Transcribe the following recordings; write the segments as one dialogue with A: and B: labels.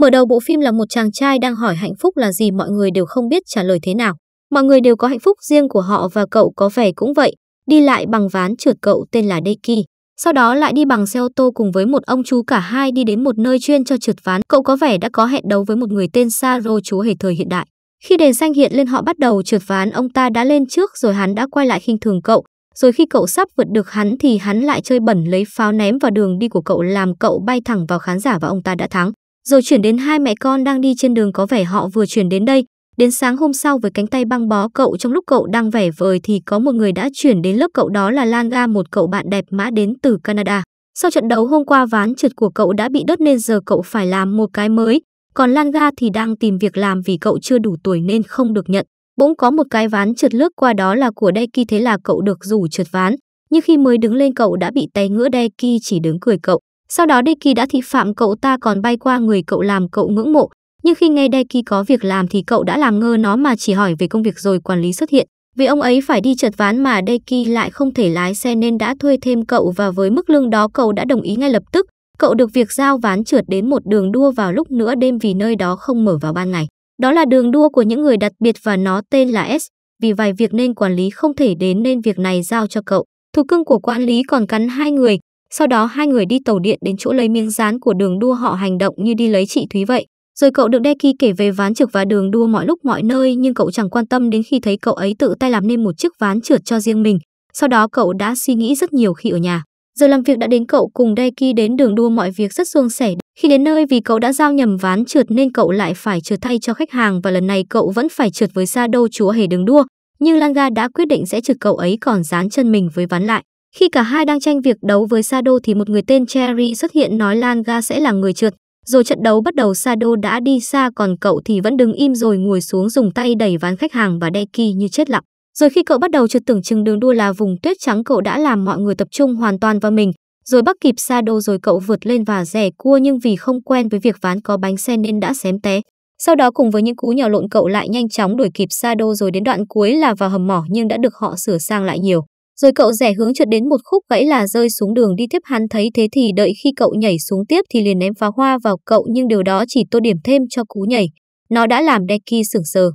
A: Mở đầu bộ phim là một chàng trai đang hỏi hạnh phúc là gì mọi người đều không biết trả lời thế nào. Mọi người đều có hạnh phúc riêng của họ và cậu có vẻ cũng vậy. Đi lại bằng ván trượt cậu tên là Deki. Sau đó lại đi bằng xe ô tô cùng với một ông chú cả hai đi đến một nơi chuyên cho trượt ván. Cậu có vẻ đã có hẹn đấu với một người tên Saro chú hề thời hiện đại. Khi đèn xanh hiện lên họ bắt đầu trượt ván ông ta đã lên trước rồi hắn đã quay lại khinh thường cậu. Rồi khi cậu sắp vượt được hắn thì hắn lại chơi bẩn lấy pháo ném vào đường đi của cậu làm cậu bay thẳng vào khán giả và ông ta đã thắng rồi chuyển đến hai mẹ con đang đi trên đường có vẻ họ vừa chuyển đến đây. Đến sáng hôm sau với cánh tay băng bó cậu trong lúc cậu đang vẻ vời thì có một người đã chuyển đến lớp cậu đó là Langa một cậu bạn đẹp mã đến từ Canada. Sau trận đấu hôm qua ván trượt của cậu đã bị đứt nên giờ cậu phải làm một cái mới. Còn Langa thì đang tìm việc làm vì cậu chưa đủ tuổi nên không được nhận. Bỗng có một cái ván trượt lướt qua đó là của Deki thế là cậu được rủ trượt ván. Nhưng khi mới đứng lên cậu đã bị té ngựa Deki chỉ đứng cười cậu. Sau đó Đeki đã thị phạm cậu ta còn bay qua người cậu làm cậu ngưỡng mộ, nhưng khi nghe Đeki có việc làm thì cậu đã làm ngơ nó mà chỉ hỏi về công việc rồi quản lý xuất hiện. Vì ông ấy phải đi chật ván mà Deki lại không thể lái xe nên đã thuê thêm cậu và với mức lương đó cậu đã đồng ý ngay lập tức. Cậu được việc giao ván trượt đến một đường đua vào lúc nửa đêm vì nơi đó không mở vào ban ngày. Đó là đường đua của những người đặc biệt và nó tên là S. Vì vài việc nên quản lý không thể đến nên việc này giao cho cậu. Thú cưng của quản lý còn cắn hai người, sau đó hai người đi tàu điện đến chỗ lấy miếng dán của đường đua họ hành động như đi lấy chị Thúy vậy. Rồi cậu được Deki kể về ván trượt và đường đua mọi lúc mọi nơi nhưng cậu chẳng quan tâm đến khi thấy cậu ấy tự tay làm nên một chiếc ván trượt cho riêng mình. Sau đó cậu đã suy nghĩ rất nhiều khi ở nhà. Giờ làm việc đã đến cậu cùng Deki đến đường đua mọi việc rất suôn sẻ. Khi đến nơi vì cậu đã giao nhầm ván trượt nên cậu lại phải trượt thay cho khách hàng và lần này cậu vẫn phải trượt với xa đâu chúa hề đường đua. Nhưng Langa đã quyết định sẽ trượt cậu ấy còn dán chân mình với ván lại. Khi cả hai đang tranh việc đấu với Sado thì một người tên Cherry xuất hiện nói Lan Ga sẽ là người trượt. Rồi trận đấu bắt đầu Sado đã đi xa còn cậu thì vẫn đứng im rồi ngồi xuống dùng tay đẩy ván khách hàng và Deki như chết lặng. Rồi khi cậu bắt đầu trượt tưởng chừng đường đua là vùng tuyết trắng cậu đã làm mọi người tập trung hoàn toàn vào mình. Rồi bắt kịp Sado rồi cậu vượt lên và rẻ cua nhưng vì không quen với việc ván có bánh xe nên đã xém té. Sau đó cùng với những cú nhào lộn cậu lại nhanh chóng đuổi kịp Sado rồi đến đoạn cuối là vào hầm mỏ nhưng đã được họ sửa sang lại nhiều. Rồi cậu rẻ hướng trượt đến một khúc gãy là rơi xuống đường đi tiếp hắn thấy thế thì đợi khi cậu nhảy xuống tiếp thì liền ném pháo hoa vào cậu nhưng điều đó chỉ tô điểm thêm cho cú nhảy. Nó đã làm Deki sửng sờ.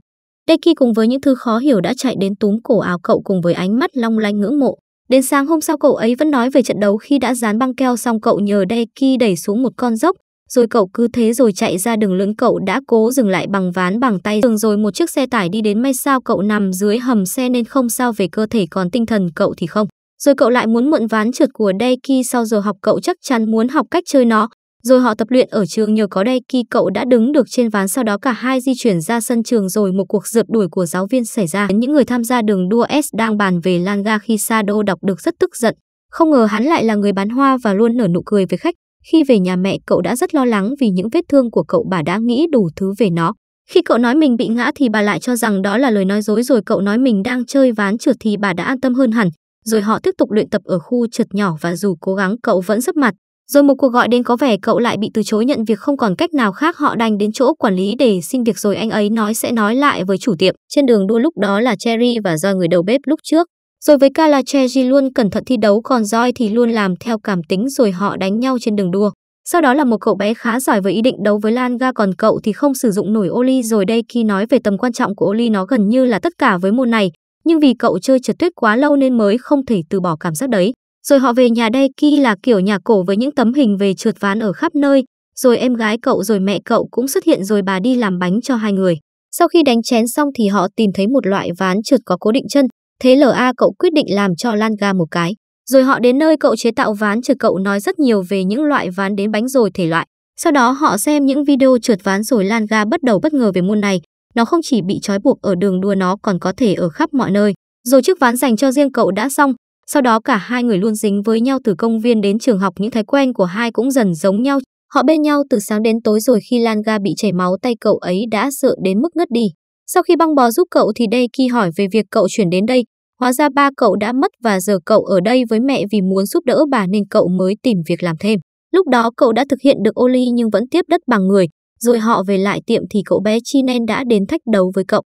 A: Deki cùng với những thứ khó hiểu đã chạy đến túm cổ áo cậu cùng với ánh mắt long lanh ngưỡng mộ. Đến sáng hôm sau cậu ấy vẫn nói về trận đấu khi đã dán băng keo xong cậu nhờ Deki đẩy xuống một con dốc rồi cậu cứ thế rồi chạy ra đường lưỡng cậu đã cố dừng lại bằng ván bằng tay dừng rồi một chiếc xe tải đi đến may sao cậu nằm dưới hầm xe nên không sao về cơ thể còn tinh thần cậu thì không. Rồi cậu lại muốn mượn ván trượt của Daiki sau giờ học cậu chắc chắn muốn học cách chơi nó. Rồi họ tập luyện ở trường nhờ có Daiki cậu đã đứng được trên ván sau đó cả hai di chuyển ra sân trường rồi một cuộc rượt đuổi của giáo viên xảy ra. Những người tham gia đường đua S đang bàn về Langa khi Sado đọc được rất tức giận. Không ngờ hắn lại là người bán hoa và luôn nở nụ cười với khách khi về nhà mẹ cậu đã rất lo lắng vì những vết thương của cậu bà đã nghĩ đủ thứ về nó. Khi cậu nói mình bị ngã thì bà lại cho rằng đó là lời nói dối rồi cậu nói mình đang chơi ván trượt thì bà đã an tâm hơn hẳn. Rồi họ tiếp tục luyện tập ở khu trượt nhỏ và dù cố gắng cậu vẫn sấp mặt. Rồi một cuộc gọi đến có vẻ cậu lại bị từ chối nhận việc không còn cách nào khác họ đành đến chỗ quản lý để xin việc rồi anh ấy nói sẽ nói lại với chủ tiệm. Trên đường đua lúc đó là Cherry và do người đầu bếp lúc trước. Rồi với Kalacheji luôn cẩn thận thi đấu còn Joy thì luôn làm theo cảm tính rồi họ đánh nhau trên đường đua. Sau đó là một cậu bé khá giỏi với ý định đấu với Lan Ga còn cậu thì không sử dụng nổi Oli rồi đây khi nói về tầm quan trọng của Oli nó gần như là tất cả với môn này. Nhưng vì cậu chơi trượt tuyết quá lâu nên mới không thể từ bỏ cảm giác đấy. Rồi họ về nhà đây khi là kiểu nhà cổ với những tấm hình về trượt ván ở khắp nơi. Rồi em gái cậu rồi mẹ cậu cũng xuất hiện rồi bà đi làm bánh cho hai người. Sau khi đánh chén xong thì họ tìm thấy một loại ván trượt có cố định chân. Thế LA cậu quyết định làm cho Lan Ga một cái. Rồi họ đến nơi cậu chế tạo ván trượt cậu nói rất nhiều về những loại ván đến bánh rồi thể loại. Sau đó họ xem những video trượt ván rồi Lan Ga bắt đầu bất ngờ về môn này. Nó không chỉ bị trói buộc ở đường đua nó còn có thể ở khắp mọi nơi. Rồi chiếc ván dành cho riêng cậu đã xong, sau đó cả hai người luôn dính với nhau từ công viên đến trường học những thói quen của hai cũng dần giống nhau. Họ bên nhau từ sáng đến tối rồi khi Lan Ga bị chảy máu tay cậu ấy đã sợ đến mức ngất đi. Sau khi băng bó giúp cậu thì đây hỏi về việc cậu chuyển đến đây, hóa ra ba cậu đã mất và giờ cậu ở đây với mẹ vì muốn giúp đỡ bà nên cậu mới tìm việc làm thêm. Lúc đó cậu đã thực hiện được Oli nhưng vẫn tiếp đất bằng người, rồi họ về lại tiệm thì cậu bé Chinen đã đến thách đấu với cậu.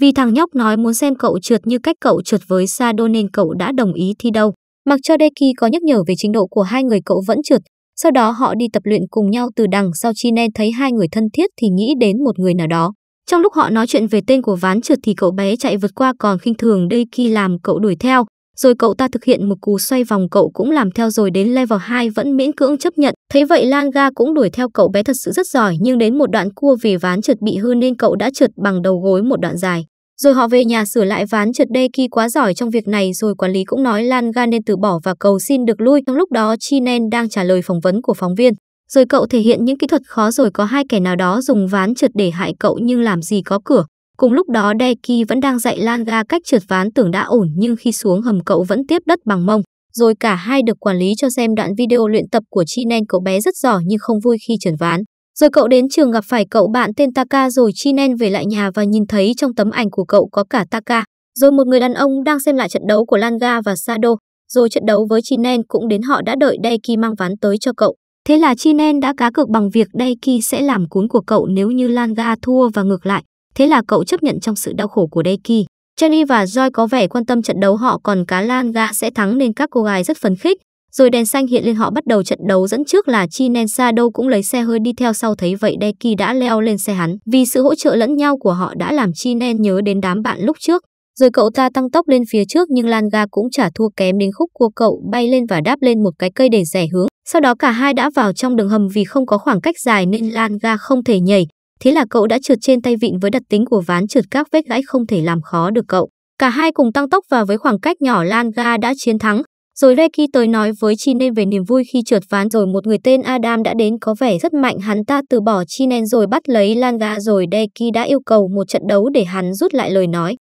A: Vì thằng nhóc nói muốn xem cậu trượt như cách cậu trượt với Sado nên cậu đã đồng ý thi đấu. Mặc cho Deki có nhắc nhở về trình độ của hai người cậu vẫn trượt, sau đó họ đi tập luyện cùng nhau từ đằng sau Chinen thấy hai người thân thiết thì nghĩ đến một người nào đó. Trong lúc họ nói chuyện về tên của ván trượt thì cậu bé chạy vượt qua còn khinh thường đây khi làm cậu đuổi theo, rồi cậu ta thực hiện một cú xoay vòng cậu cũng làm theo rồi đến level 2 vẫn miễn cưỡng chấp nhận. Thấy vậy Lan Ga cũng đuổi theo cậu bé thật sự rất giỏi nhưng đến một đoạn cua vì ván trượt bị hư nên cậu đã trượt bằng đầu gối một đoạn dài. Rồi họ về nhà sửa lại ván trượt đây khi quá giỏi trong việc này rồi quản lý cũng nói Lan Ga nên từ bỏ và cầu xin được lui. Trong lúc đó Chinen đang trả lời phỏng vấn của phóng viên. Rồi cậu thể hiện những kỹ thuật khó rồi có hai kẻ nào đó dùng ván trượt để hại cậu nhưng làm gì có cửa. Cùng lúc đó Deki vẫn đang dạy Langa cách trượt ván tưởng đã ổn nhưng khi xuống hầm cậu vẫn tiếp đất bằng mông. Rồi cả hai được quản lý cho xem đoạn video luyện tập của Chi Nen cậu bé rất giỏi nhưng không vui khi trượt ván. Rồi cậu đến trường gặp phải cậu bạn tên Taka rồi Chi Nen về lại nhà và nhìn thấy trong tấm ảnh của cậu có cả Taka. Rồi một người đàn ông đang xem lại trận đấu của Langa và Sado. Rồi trận đấu với Chi Nen cũng đến họ đã đợi Deki mang ván tới cho cậu. Thế là Chinen đã cá cược bằng việc Daiki sẽ làm cuốn của cậu nếu như Langa thua và ngược lại. Thế là cậu chấp nhận trong sự đau khổ của Daiki. Jenny và Joy có vẻ quan tâm trận đấu họ còn cá Langa sẽ thắng nên các cô gái rất phấn khích. Rồi đèn xanh hiện lên họ bắt đầu trận đấu dẫn trước là Chinen Sado cũng lấy xe hơi đi theo sau thấy vậy Daiki đã leo lên xe hắn. Vì sự hỗ trợ lẫn nhau của họ đã làm Chinen nhớ đến đám bạn lúc trước. Rồi cậu ta tăng tốc lên phía trước nhưng lan ga cũng chả thua kém đến khúc cua cậu bay lên và đáp lên một cái cây để rẻ hướng. Sau đó cả hai đã vào trong đường hầm vì không có khoảng cách dài nên lan ga không thể nhảy. Thế là cậu đã trượt trên tay vịn với đặc tính của ván trượt các vết gãy không thể làm khó được cậu. Cả hai cùng tăng tốc và với khoảng cách nhỏ lan ga đã chiến thắng. Rồi Reki tới nói với Chinen về niềm vui khi trượt ván rồi một người tên Adam đã đến có vẻ rất mạnh hắn ta từ bỏ Chinen rồi bắt lấy Lan Ga rồi Reki đã yêu cầu một trận đấu để hắn rút lại lời nói.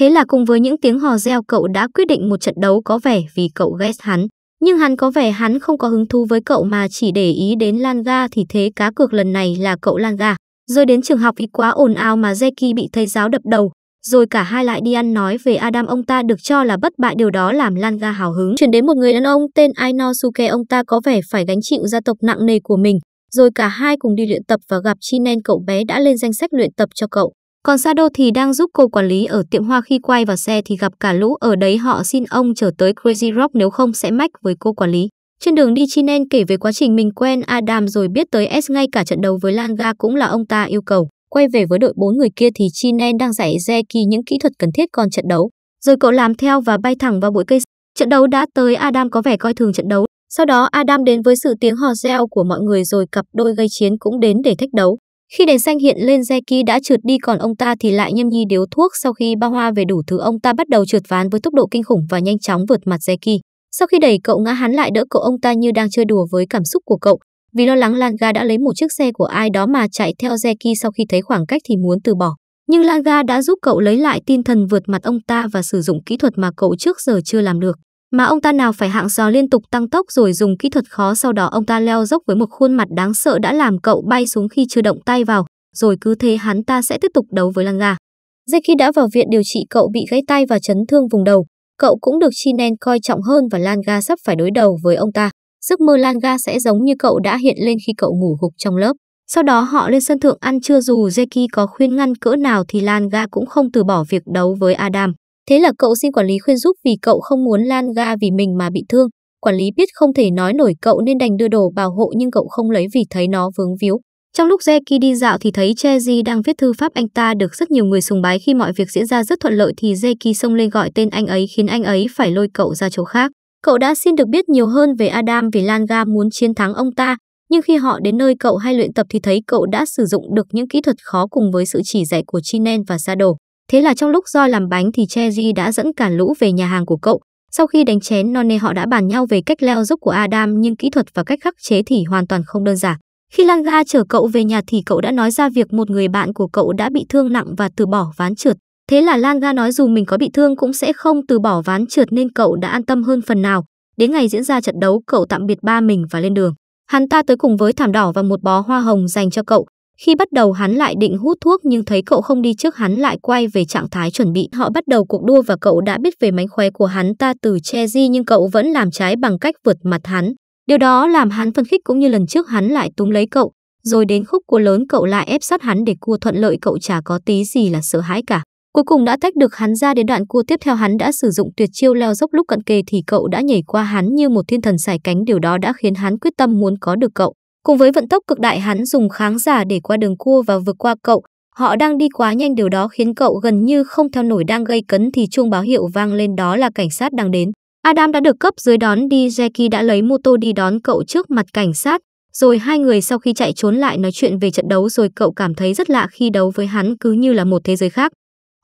A: Thế là cùng với những tiếng hò reo cậu đã quyết định một trận đấu có vẻ vì cậu ghét hắn. Nhưng hắn có vẻ hắn không có hứng thú với cậu mà chỉ để ý đến Lan Ga thì thế cá cược lần này là cậu Lan Ga. Rồi đến trường học vì quá ồn ào mà Zeki bị thầy giáo đập đầu. Rồi cả hai lại đi ăn nói về Adam ông ta được cho là bất bại điều đó làm Lan Ga hào hứng. Chuyển đến một người đàn ông tên Ainosuke ông ta có vẻ phải gánh chịu gia tộc nặng nề của mình. Rồi cả hai cùng đi luyện tập và gặp Chinen cậu bé đã lên danh sách luyện tập cho cậu. Còn Sado thì đang giúp cô quản lý ở tiệm hoa khi quay vào xe thì gặp cả lũ ở đấy họ xin ông trở tới Crazy Rock nếu không sẽ mách với cô quản lý. Trên đường đi Chinen kể về quá trình mình quen Adam rồi biết tới S ngay cả trận đấu với Langa cũng là ông ta yêu cầu. Quay về với đội bốn người kia thì Chinen đang dạy Zeki những kỹ thuật cần thiết còn trận đấu. Rồi cậu làm theo và bay thẳng vào bụi cây. Trận đấu đã tới Adam có vẻ coi thường trận đấu. Sau đó Adam đến với sự tiếng hò reo của mọi người rồi cặp đôi gây chiến cũng đến để thách đấu. Khi đèn xanh hiện lên Zeki đã trượt đi còn ông ta thì lại nhâm nhi điếu thuốc sau khi ba hoa về đủ thứ ông ta bắt đầu trượt ván với tốc độ kinh khủng và nhanh chóng vượt mặt Zeki. Sau khi đẩy cậu ngã hắn lại đỡ cậu ông ta như đang chơi đùa với cảm xúc của cậu. Vì lo lắng Langa đã lấy một chiếc xe của ai đó mà chạy theo Zeki sau khi thấy khoảng cách thì muốn từ bỏ. Nhưng Langa đã giúp cậu lấy lại tinh thần vượt mặt ông ta và sử dụng kỹ thuật mà cậu trước giờ chưa làm được. Mà ông ta nào phải hạng giò liên tục tăng tốc rồi dùng kỹ thuật khó sau đó ông ta leo dốc với một khuôn mặt đáng sợ đã làm cậu bay xuống khi chưa động tay vào, rồi cứ thế hắn ta sẽ tiếp tục đấu với Langa. Ngay khi đã vào viện điều trị cậu bị gãy tay và chấn thương vùng đầu, cậu cũng được Chinen coi trọng hơn và Langa sắp phải đối đầu với ông ta. Giấc mơ Langa sẽ giống như cậu đã hiện lên khi cậu ngủ gục trong lớp. Sau đó họ lên sân thượng ăn trưa dù Jeki có khuyên ngăn cỡ nào thì Langa cũng không từ bỏ việc đấu với Adam. Thế là cậu xin quản lý khuyên giúp vì cậu không muốn Lan Ga vì mình mà bị thương. Quản lý biết không thể nói nổi cậu nên đành đưa đồ bảo hộ nhưng cậu không lấy vì thấy nó vướng víu. Trong lúc Zeki đi dạo thì thấy Cheji đang viết thư pháp anh ta được rất nhiều người sùng bái khi mọi việc diễn ra rất thuận lợi thì Zeki xông lên gọi tên anh ấy khiến anh ấy phải lôi cậu ra chỗ khác. Cậu đã xin được biết nhiều hơn về Adam vì Lan Ga muốn chiến thắng ông ta, nhưng khi họ đến nơi cậu hay luyện tập thì thấy cậu đã sử dụng được những kỹ thuật khó cùng với sự chỉ dạy của Chinen và Sado. Thế là trong lúc Joy làm bánh thì Cheji đã dẫn cả lũ về nhà hàng của cậu. Sau khi đánh chén non nê họ đã bàn nhau về cách leo dốc của Adam nhưng kỹ thuật và cách khắc chế thì hoàn toàn không đơn giản. Khi Langa chở cậu về nhà thì cậu đã nói ra việc một người bạn của cậu đã bị thương nặng và từ bỏ ván trượt. Thế là Langa nói dù mình có bị thương cũng sẽ không từ bỏ ván trượt nên cậu đã an tâm hơn phần nào. Đến ngày diễn ra trận đấu, cậu tạm biệt ba mình và lên đường. Hắn ta tới cùng với thảm đỏ và một bó hoa hồng dành cho cậu. Khi bắt đầu hắn lại định hút thuốc nhưng thấy cậu không đi trước hắn lại quay về trạng thái chuẩn bị. Họ bắt đầu cuộc đua và cậu đã biết về mánh khóe của hắn ta từ che di nhưng cậu vẫn làm trái bằng cách vượt mặt hắn. Điều đó làm hắn phân khích cũng như lần trước hắn lại túm lấy cậu. Rồi đến khúc cua lớn cậu lại ép sát hắn để cua thuận lợi cậu chả có tí gì là sợ hãi cả. Cuối cùng đã tách được hắn ra đến đoạn cua tiếp theo hắn đã sử dụng tuyệt chiêu leo dốc lúc cận kề thì cậu đã nhảy qua hắn như một thiên thần xài cánh điều đó đã khiến hắn quyết tâm muốn có được cậu. Cùng với vận tốc cực đại hắn dùng kháng giả để qua đường cua và vượt qua cậu, họ đang đi quá nhanh điều đó khiến cậu gần như không theo nổi đang gây cấn thì chuông báo hiệu vang lên đó là cảnh sát đang đến. Adam đã được cấp dưới đón đi, Jackie đã lấy mô tô đi đón cậu trước mặt cảnh sát, rồi hai người sau khi chạy trốn lại nói chuyện về trận đấu rồi cậu cảm thấy rất lạ khi đấu với hắn cứ như là một thế giới khác.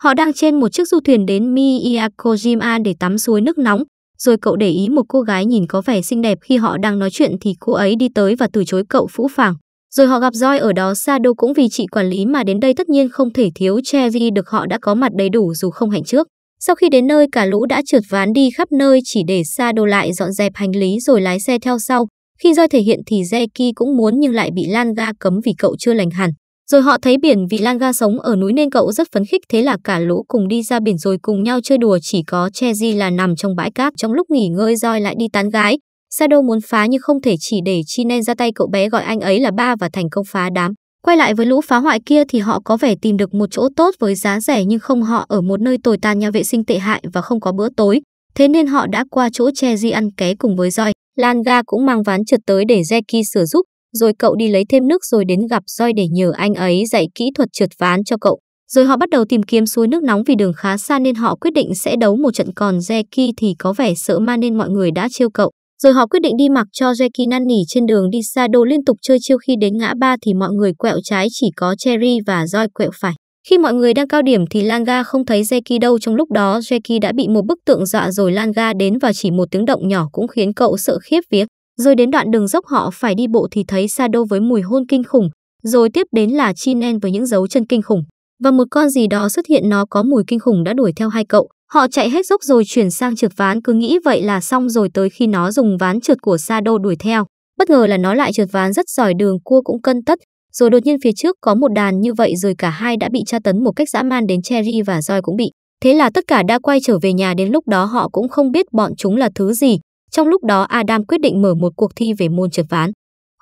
A: Họ đang trên một chiếc du thuyền đến Miyakojima để tắm suối nước nóng, rồi cậu để ý một cô gái nhìn có vẻ xinh đẹp khi họ đang nói chuyện thì cô ấy đi tới và từ chối cậu phũ phàng. Rồi họ gặp Joy ở đó Sado cũng vì chị quản lý mà đến đây tất nhiên không thể thiếu Cherry được họ đã có mặt đầy đủ dù không hẹn trước. Sau khi đến nơi cả lũ đã trượt ván đi khắp nơi chỉ để Sado lại dọn dẹp hành lý rồi lái xe theo sau. Khi Joy thể hiện thì Zeki cũng muốn nhưng lại bị Lan ga cấm vì cậu chưa lành hẳn. Rồi họ thấy biển vì Lan Ga sống ở núi nên cậu rất phấn khích thế là cả lũ cùng đi ra biển rồi cùng nhau chơi đùa chỉ có Cheji là nằm trong bãi cát trong lúc nghỉ ngơi roi lại đi tán gái. Sado muốn phá nhưng không thể chỉ để chi nên ra tay cậu bé gọi anh ấy là ba và thành công phá đám. Quay lại với lũ phá hoại kia thì họ có vẻ tìm được một chỗ tốt với giá rẻ nhưng không họ ở một nơi tồi tàn nhà vệ sinh tệ hại và không có bữa tối. Thế nên họ đã qua chỗ Cheji ăn ké cùng với roi. Lan Ga cũng mang ván trượt tới để Jackie sửa giúp rồi cậu đi lấy thêm nước rồi đến gặp Joy để nhờ anh ấy dạy kỹ thuật trượt ván cho cậu. Rồi họ bắt đầu tìm kiếm suối nước nóng vì đường khá xa nên họ quyết định sẽ đấu một trận còn Jackie thì có vẻ sợ ma nên mọi người đã chiêu cậu. Rồi họ quyết định đi mặc cho Jackie năn nỉ trên đường đi xa đồ liên tục chơi chiêu khi đến ngã ba thì mọi người quẹo trái chỉ có Cherry và Joy quẹo phải. Khi mọi người đang cao điểm thì Langa không thấy Jackie đâu trong lúc đó Jackie đã bị một bức tượng dọa rồi Langa đến và chỉ một tiếng động nhỏ cũng khiến cậu sợ khiếp vía rồi đến đoạn đường dốc họ phải đi bộ thì thấy Sa Đô với mùi hôn kinh khủng, rồi tiếp đến là Chin với những dấu chân kinh khủng. Và một con gì đó xuất hiện nó có mùi kinh khủng đã đuổi theo hai cậu. Họ chạy hết dốc rồi chuyển sang trượt ván cứ nghĩ vậy là xong rồi tới khi nó dùng ván trượt của Sa Đô đuổi theo. Bất ngờ là nó lại trượt ván rất giỏi đường cua cũng cân tất, rồi đột nhiên phía trước có một đàn như vậy rồi cả hai đã bị tra tấn một cách dã man đến Cherry và Joy cũng bị. Thế là tất cả đã quay trở về nhà đến lúc đó họ cũng không biết bọn chúng là thứ gì, trong lúc đó Adam quyết định mở một cuộc thi về môn trượt ván.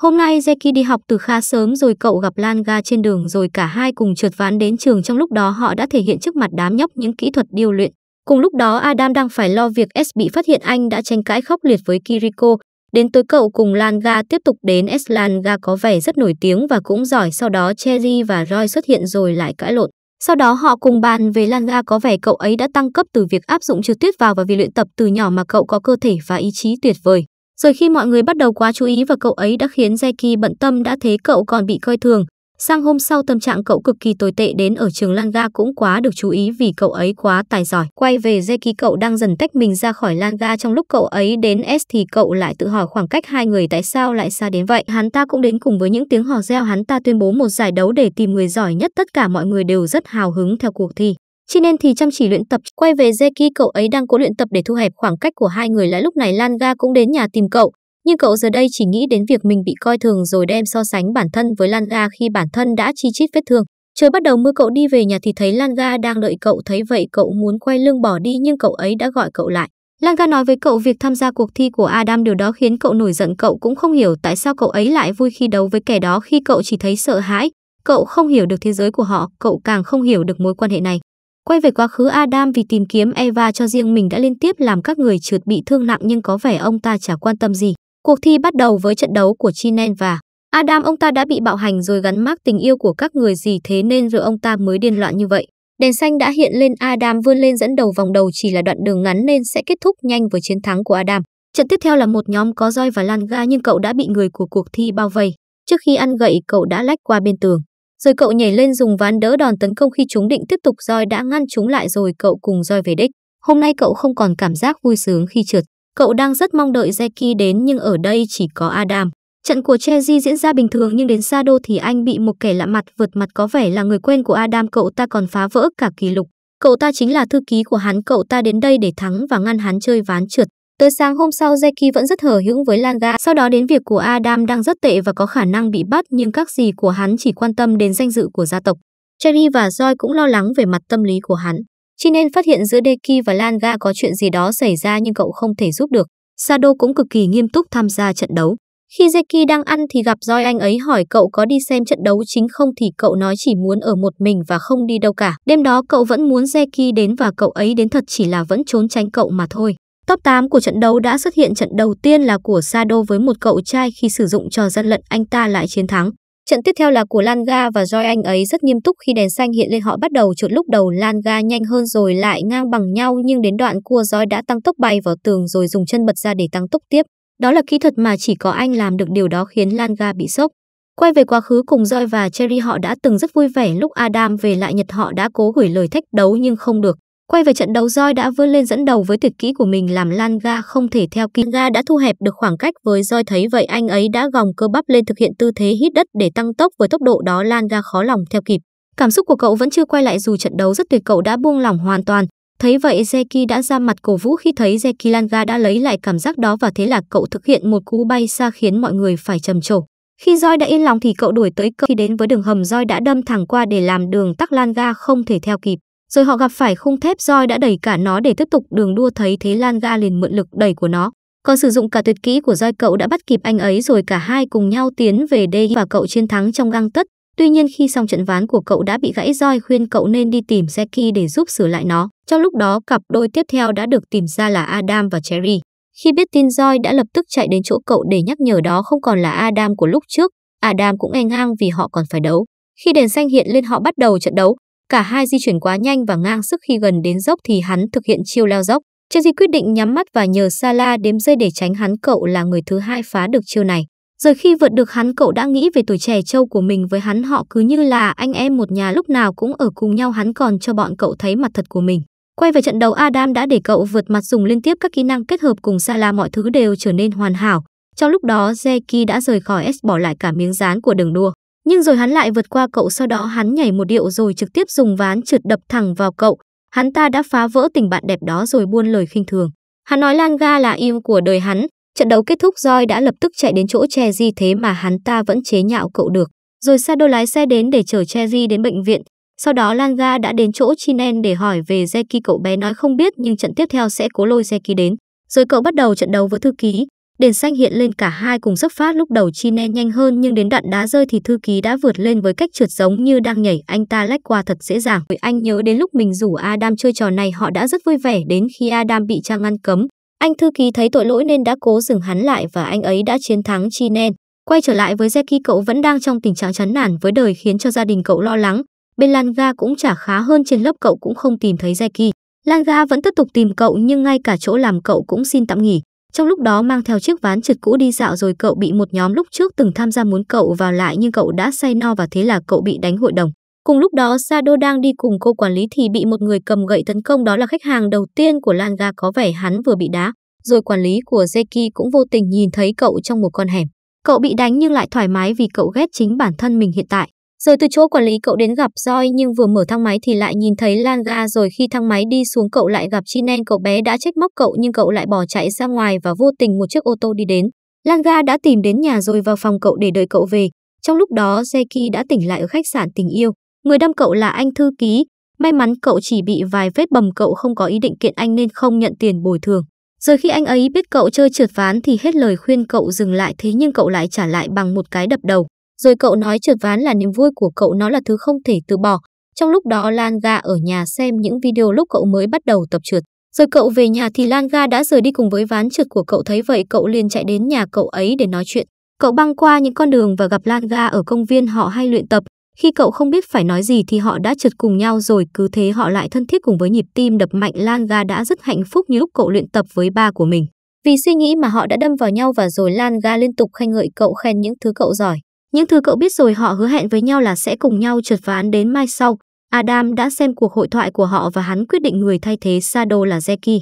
A: Hôm nay Jackie đi học từ khá sớm rồi cậu gặp Langa trên đường rồi cả hai cùng trượt ván đến trường trong lúc đó họ đã thể hiện trước mặt đám nhóc những kỹ thuật điêu luyện. Cùng lúc đó Adam đang phải lo việc S bị phát hiện anh đã tranh cãi khóc liệt với Kiriko. Đến tối cậu cùng Langa tiếp tục đến S. Langa có vẻ rất nổi tiếng và cũng giỏi sau đó Cherry và Roy xuất hiện rồi lại cãi lộn. Sau đó họ cùng bàn về Lan Ga có vẻ cậu ấy đã tăng cấp từ việc áp dụng trực tiếp vào và vì luyện tập từ nhỏ mà cậu có cơ thể và ý chí tuyệt vời. Rồi khi mọi người bắt đầu quá chú ý và cậu ấy đã khiến Jackie bận tâm đã thế cậu còn bị coi thường, Sang hôm sau tâm trạng cậu cực kỳ tồi tệ đến ở trường Langa cũng quá được chú ý vì cậu ấy quá tài giỏi. Quay về Jeki cậu đang dần tách mình ra khỏi Langa trong lúc cậu ấy đến S thì cậu lại tự hỏi khoảng cách hai người tại sao lại xa đến vậy. Hắn ta cũng đến cùng với những tiếng hò reo hắn ta tuyên bố một giải đấu để tìm người giỏi nhất tất cả mọi người đều rất hào hứng theo cuộc thi. Chi nên thì chăm chỉ luyện tập, quay về Jeki cậu ấy đang cố luyện tập để thu hẹp khoảng cách của hai người lại lúc này Langa cũng đến nhà tìm cậu. Nhưng cậu giờ đây chỉ nghĩ đến việc mình bị coi thường rồi đem so sánh bản thân với Lan Ga khi bản thân đã chi chít vết thương. Trời bắt đầu mưa cậu đi về nhà thì thấy Lan Ga đang đợi cậu thấy vậy cậu muốn quay lưng bỏ đi nhưng cậu ấy đã gọi cậu lại. Lan Ga nói với cậu việc tham gia cuộc thi của Adam điều đó khiến cậu nổi giận cậu cũng không hiểu tại sao cậu ấy lại vui khi đấu với kẻ đó khi cậu chỉ thấy sợ hãi. Cậu không hiểu được thế giới của họ, cậu càng không hiểu được mối quan hệ này. Quay về quá khứ Adam vì tìm kiếm Eva cho riêng mình đã liên tiếp làm các người trượt bị thương nặng nhưng có vẻ ông ta chả quan tâm gì. Cuộc thi bắt đầu với trận đấu của Chinen và Adam ông ta đã bị bạo hành rồi gắn mác tình yêu của các người gì thế nên rồi ông ta mới điên loạn như vậy. Đèn xanh đã hiện lên Adam vươn lên dẫn đầu vòng đầu chỉ là đoạn đường ngắn nên sẽ kết thúc nhanh với chiến thắng của Adam. Trận tiếp theo là một nhóm có roi và lan ga nhưng cậu đã bị người của cuộc thi bao vây. Trước khi ăn gậy cậu đã lách qua bên tường. Rồi cậu nhảy lên dùng ván đỡ đòn tấn công khi chúng định tiếp tục roi đã ngăn chúng lại rồi cậu cùng roi về đích. Hôm nay cậu không còn cảm giác vui sướng khi trượt Cậu đang rất mong đợi Jackie đến nhưng ở đây chỉ có Adam. Trận của Chelsea diễn ra bình thường nhưng đến Sado thì anh bị một kẻ lạ mặt vượt mặt có vẻ là người quen của Adam cậu ta còn phá vỡ cả kỷ lục. Cậu ta chính là thư ký của hắn cậu ta đến đây để thắng và ngăn hắn chơi ván trượt. Tới sáng hôm sau Jackie vẫn rất hở hững với Langa, sau đó đến việc của Adam đang rất tệ và có khả năng bị bắt nhưng các gì của hắn chỉ quan tâm đến danh dự của gia tộc. Cherry và Joy cũng lo lắng về mặt tâm lý của hắn. Chi nên phát hiện giữa Deki và Lan Ga có chuyện gì đó xảy ra nhưng cậu không thể giúp được. Sado cũng cực kỳ nghiêm túc tham gia trận đấu. Khi Deki đang ăn thì gặp Joy anh ấy hỏi cậu có đi xem trận đấu chính không thì cậu nói chỉ muốn ở một mình và không đi đâu cả. Đêm đó cậu vẫn muốn Deki đến và cậu ấy đến thật chỉ là vẫn trốn tránh cậu mà thôi. Top 8 của trận đấu đã xuất hiện trận đầu tiên là của Sado với một cậu trai khi sử dụng trò gian lận anh ta lại chiến thắng. Trận tiếp theo là của Lan Ga và Joy Anh ấy rất nghiêm túc khi đèn xanh hiện lên họ bắt đầu trượt lúc đầu Lan Ga nhanh hơn rồi lại ngang bằng nhau nhưng đến đoạn cua Joy đã tăng tốc bay vào tường rồi dùng chân bật ra để tăng tốc tiếp. Đó là kỹ thuật mà chỉ có anh làm được điều đó khiến Lan Ga bị sốc. Quay về quá khứ cùng Joy và Cherry họ đã từng rất vui vẻ lúc Adam về lại Nhật họ đã cố gửi lời thách đấu nhưng không được. Quay về trận đấu Joy đã vươn lên dẫn đầu với tuyệt kỹ của mình làm Lan Ga không thể theo kịp. Ga đã thu hẹp được khoảng cách với Joy thấy vậy anh ấy đã gồng cơ bắp lên thực hiện tư thế hít đất để tăng tốc với tốc độ đó Lan Ga khó lòng theo kịp. Cảm xúc của cậu vẫn chưa quay lại dù trận đấu rất tuyệt cậu đã buông lỏng hoàn toàn. Thấy vậy Zeki đã ra mặt cổ vũ khi thấy Zeki Langa đã lấy lại cảm giác đó và thế là cậu thực hiện một cú bay xa khiến mọi người phải trầm trồ. Khi Joy đã yên lòng thì cậu đuổi tới cậu khi đến với đường hầm Joy đã đâm thẳng qua để làm đường tắc Langa không thể theo kịp. Rồi họ gặp phải khung thép roi đã đẩy cả nó để tiếp tục đường đua thấy thế Lan Ga liền mượn lực đẩy của nó. Còn sử dụng cả tuyệt kỹ của roi cậu đã bắt kịp anh ấy rồi cả hai cùng nhau tiến về đây và cậu chiến thắng trong găng tất. Tuy nhiên khi xong trận ván của cậu đã bị gãy roi khuyên cậu nên đi tìm Zeki để giúp sửa lại nó. Trong lúc đó cặp đôi tiếp theo đã được tìm ra là Adam và Cherry. Khi biết tin roi đã lập tức chạy đến chỗ cậu để nhắc nhở đó không còn là Adam của lúc trước. Adam cũng e ngang vì họ còn phải đấu. Khi đèn xanh hiện lên họ bắt đầu trận đấu, Cả hai di chuyển quá nhanh và ngang sức khi gần đến dốc thì hắn thực hiện chiêu leo dốc. Chelsea quyết định nhắm mắt và nhờ Salah đếm dây để tránh hắn cậu là người thứ hai phá được chiêu này. Rồi khi vượt được hắn cậu đã nghĩ về tuổi trẻ trâu của mình với hắn họ cứ như là anh em một nhà lúc nào cũng ở cùng nhau hắn còn cho bọn cậu thấy mặt thật của mình. Quay về trận đấu Adam đã để cậu vượt mặt dùng liên tiếp các kỹ năng kết hợp cùng Salah mọi thứ đều trở nên hoàn hảo. Trong lúc đó Zeki đã rời khỏi S bỏ lại cả miếng dán của đường đua. Nhưng rồi hắn lại vượt qua cậu sau đó hắn nhảy một điệu rồi trực tiếp dùng ván trượt đập thẳng vào cậu. Hắn ta đã phá vỡ tình bạn đẹp đó rồi buôn lời khinh thường. Hắn nói Lan Ga là yêu của đời hắn. Trận đấu kết thúc Joy đã lập tức chạy đến chỗ Chezi thế mà hắn ta vẫn chế nhạo cậu được. Rồi Sado lái xe đến để chở Chezi đến bệnh viện. Sau đó Lan Ga đã đến chỗ Chinen để hỏi về Zeki cậu bé nói không biết nhưng trận tiếp theo sẽ cố lôi Zeki đến. Rồi cậu bắt đầu trận đấu với thư ký. Đền xanh hiện lên cả hai cùng xuất phát lúc đầu chi ne nhanh hơn nhưng đến đoạn đá rơi thì thư ký đã vượt lên với cách trượt giống như đang nhảy anh ta lách qua thật dễ dàng. Anh nhớ đến lúc mình rủ Adam chơi trò này họ đã rất vui vẻ đến khi Adam bị trang ngăn cấm. Anh thư ký thấy tội lỗi nên đã cố dừng hắn lại và anh ấy đã chiến thắng chi ne. Quay trở lại với Zeki cậu vẫn đang trong tình trạng chán nản với đời khiến cho gia đình cậu lo lắng. Bên Langa cũng chả khá hơn trên lớp cậu cũng không tìm thấy Zeki. Langa vẫn tiếp tục tìm cậu nhưng ngay cả chỗ làm cậu cũng xin tạm nghỉ. Trong lúc đó mang theo chiếc ván trượt cũ đi dạo rồi cậu bị một nhóm lúc trước từng tham gia muốn cậu vào lại nhưng cậu đã say no và thế là cậu bị đánh hội đồng. Cùng lúc đó Sado đang đi cùng cô quản lý thì bị một người cầm gậy tấn công đó là khách hàng đầu tiên của Langa có vẻ hắn vừa bị đá. Rồi quản lý của Zeki cũng vô tình nhìn thấy cậu trong một con hẻm. Cậu bị đánh nhưng lại thoải mái vì cậu ghét chính bản thân mình hiện tại. Rời từ chỗ quản lý cậu đến gặp Joy nhưng vừa mở thang máy thì lại nhìn thấy Lan Ga rồi khi thang máy đi xuống cậu lại gặp Chinen cậu bé đã trách móc cậu nhưng cậu lại bỏ chạy ra ngoài và vô tình một chiếc ô tô đi đến. Lan Ga đã tìm đến nhà rồi vào phòng cậu để đợi cậu về. Trong lúc đó Zeki đã tỉnh lại ở khách sạn tình yêu. Người đâm cậu là anh thư ký. May mắn cậu chỉ bị vài vết bầm cậu không có ý định kiện anh nên không nhận tiền bồi thường. Rồi khi anh ấy biết cậu chơi trượt ván thì hết lời khuyên cậu dừng lại thế nhưng cậu lại trả lại bằng một cái đập đầu. Rồi cậu nói trượt ván là niềm vui của cậu nó là thứ không thể từ bỏ. Trong lúc đó Lan Ga ở nhà xem những video lúc cậu mới bắt đầu tập trượt. Rồi cậu về nhà thì Lan Ga đã rời đi cùng với ván trượt của cậu thấy vậy cậu liền chạy đến nhà cậu ấy để nói chuyện. Cậu băng qua những con đường và gặp Lan Ga ở công viên họ hay luyện tập. Khi cậu không biết phải nói gì thì họ đã trượt cùng nhau rồi cứ thế họ lại thân thiết cùng với nhịp tim đập mạnh Lan Ga đã rất hạnh phúc như lúc cậu luyện tập với ba của mình. Vì suy nghĩ mà họ đã đâm vào nhau và rồi Lan Ga liên tục khen ngợi cậu khen những thứ cậu giỏi. Những thứ cậu biết rồi họ hứa hẹn với nhau là sẽ cùng nhau trượt ván đến mai sau. Adam đã xem cuộc hội thoại của họ và hắn quyết định người thay thế Sado là Zeki.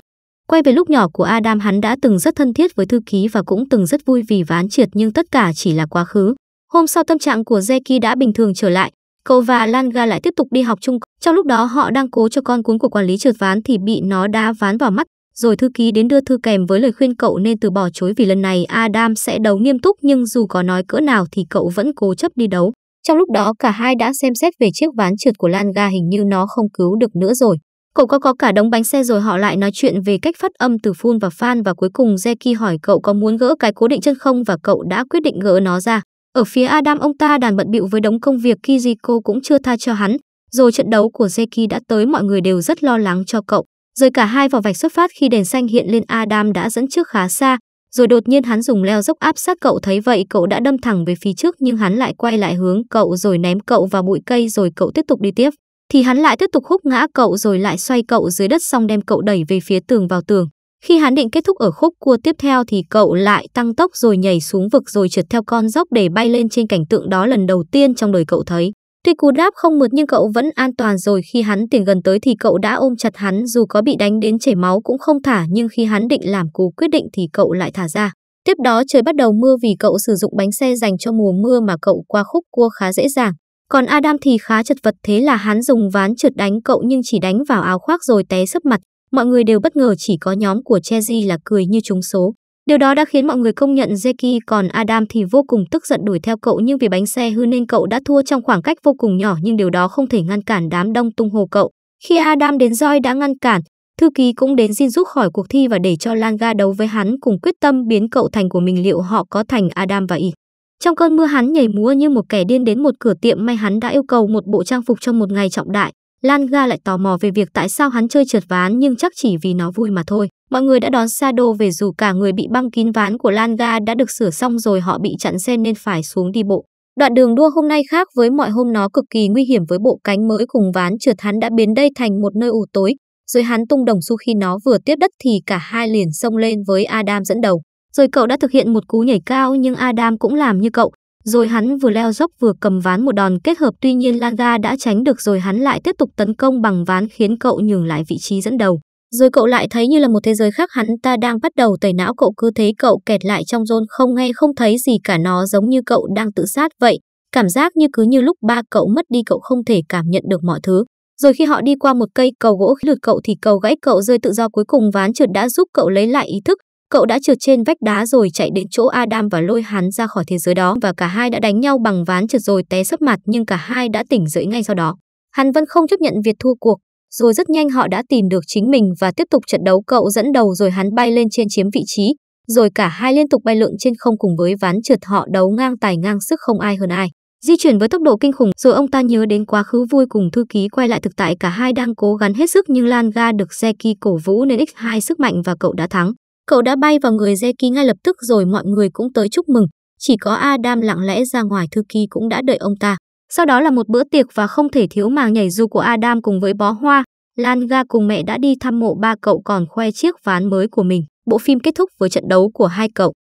A: Quay về lúc nhỏ của Adam hắn đã từng rất thân thiết với thư ký và cũng từng rất vui vì ván trượt nhưng tất cả chỉ là quá khứ. Hôm sau tâm trạng của Zeki đã bình thường trở lại, cậu và Langa lại tiếp tục đi học chung. Trong lúc đó họ đang cố cho con cuốn của quản lý trượt ván thì bị nó đá ván vào mắt rồi thư ký đến đưa thư kèm với lời khuyên cậu nên từ bỏ chối vì lần này Adam sẽ đấu nghiêm túc nhưng dù có nói cỡ nào thì cậu vẫn cố chấp đi đấu. Trong lúc đó cả hai đã xem xét về chiếc ván trượt của Langa hình như nó không cứu được nữa rồi. Cậu có có cả đống bánh xe rồi họ lại nói chuyện về cách phát âm từ phun và fan và cuối cùng Zeki hỏi cậu có muốn gỡ cái cố định chân không và cậu đã quyết định gỡ nó ra. Ở phía Adam ông ta đàn bận bịu với đống công việc Kiziko cũng chưa tha cho hắn, rồi trận đấu của Zeki đã tới mọi người đều rất lo lắng cho cậu. Rồi cả hai vào vạch xuất phát khi đèn xanh hiện lên Adam đã dẫn trước khá xa, rồi đột nhiên hắn dùng leo dốc áp sát cậu thấy vậy cậu đã đâm thẳng về phía trước nhưng hắn lại quay lại hướng cậu rồi ném cậu vào bụi cây rồi cậu tiếp tục đi tiếp. Thì hắn lại tiếp tục húc ngã cậu rồi lại xoay cậu dưới đất xong đem cậu đẩy về phía tường vào tường. Khi hắn định kết thúc ở khúc cua tiếp theo thì cậu lại tăng tốc rồi nhảy xuống vực rồi trượt theo con dốc để bay lên trên cảnh tượng đó lần đầu tiên trong đời cậu thấy. Tuy cú đáp không mượt nhưng cậu vẫn an toàn rồi khi hắn tiến gần tới thì cậu đã ôm chặt hắn dù có bị đánh đến chảy máu cũng không thả nhưng khi hắn định làm cú quyết định thì cậu lại thả ra. Tiếp đó trời bắt đầu mưa vì cậu sử dụng bánh xe dành cho mùa mưa mà cậu qua khúc cua khá dễ dàng. Còn Adam thì khá chật vật thế là hắn dùng ván trượt đánh cậu nhưng chỉ đánh vào áo khoác rồi té sấp mặt. Mọi người đều bất ngờ chỉ có nhóm của Chezi là cười như trúng số. Điều đó đã khiến mọi người công nhận Zeki còn Adam thì vô cùng tức giận đuổi theo cậu nhưng vì bánh xe hư nên cậu đã thua trong khoảng cách vô cùng nhỏ nhưng điều đó không thể ngăn cản đám đông tung hồ cậu. Khi Adam đến roi đã ngăn cản, thư ký cũng đến xin rút khỏi cuộc thi và để cho Langa đấu với hắn cùng quyết tâm biến cậu thành của mình liệu họ có thành Adam và Eve. Trong cơn mưa hắn nhảy múa như một kẻ điên đến một cửa tiệm may hắn đã yêu cầu một bộ trang phục cho một ngày trọng đại. Lan Ga lại tò mò về việc tại sao hắn chơi trượt ván nhưng chắc chỉ vì nó vui mà thôi. Mọi người đã đón Sado về dù cả người bị băng kín ván của Lan Ga đã được sửa xong rồi họ bị chặn xe nên phải xuống đi bộ. Đoạn đường đua hôm nay khác với mọi hôm nó cực kỳ nguy hiểm với bộ cánh mới cùng ván trượt hắn đã biến đây thành một nơi u tối. Rồi hắn tung đồng xu khi nó vừa tiếp đất thì cả hai liền xông lên với Adam dẫn đầu. Rồi cậu đã thực hiện một cú nhảy cao nhưng Adam cũng làm như cậu, rồi hắn vừa leo dốc vừa cầm ván một đòn kết hợp tuy nhiên Laga đã tránh được rồi hắn lại tiếp tục tấn công bằng ván khiến cậu nhường lại vị trí dẫn đầu. Rồi cậu lại thấy như là một thế giới khác hắn ta đang bắt đầu tẩy não cậu cứ thấy cậu kẹt lại trong zone không nghe không thấy gì cả nó giống như cậu đang tự sát vậy. Cảm giác như cứ như lúc ba cậu mất đi cậu không thể cảm nhận được mọi thứ. Rồi khi họ đi qua một cây cầu gỗ lượt cậu thì cầu gãy cậu rơi tự do cuối cùng ván trượt đã giúp cậu lấy lại ý thức. Cậu đã trượt trên vách đá rồi chạy đến chỗ Adam và lôi hắn ra khỏi thế giới đó và cả hai đã đánh nhau bằng ván trượt rồi té sấp mặt nhưng cả hai đã tỉnh dậy ngay sau đó. Hắn vẫn không chấp nhận việc thua cuộc, rồi rất nhanh họ đã tìm được chính mình và tiếp tục trận đấu cậu dẫn đầu rồi hắn bay lên trên chiếm vị trí, rồi cả hai liên tục bay lượn trên không cùng với ván trượt họ đấu ngang tài ngang sức không ai hơn ai. Di chuyển với tốc độ kinh khủng rồi ông ta nhớ đến quá khứ vui cùng thư ký quay lại thực tại cả hai đang cố gắng hết sức nhưng Lan Ga được Zeki cổ vũ nên X2 sức mạnh và cậu đã thắng. Cậu đã bay vào người Zeki ngay lập tức rồi mọi người cũng tới chúc mừng, chỉ có Adam lặng lẽ ra ngoài thư ký cũng đã đợi ông ta. Sau đó là một bữa tiệc và không thể thiếu màng nhảy dù của Adam cùng với bó hoa. Lan Ga cùng mẹ đã đi thăm mộ ba cậu còn khoe chiếc ván mới của mình. Bộ phim kết thúc với trận đấu của hai cậu.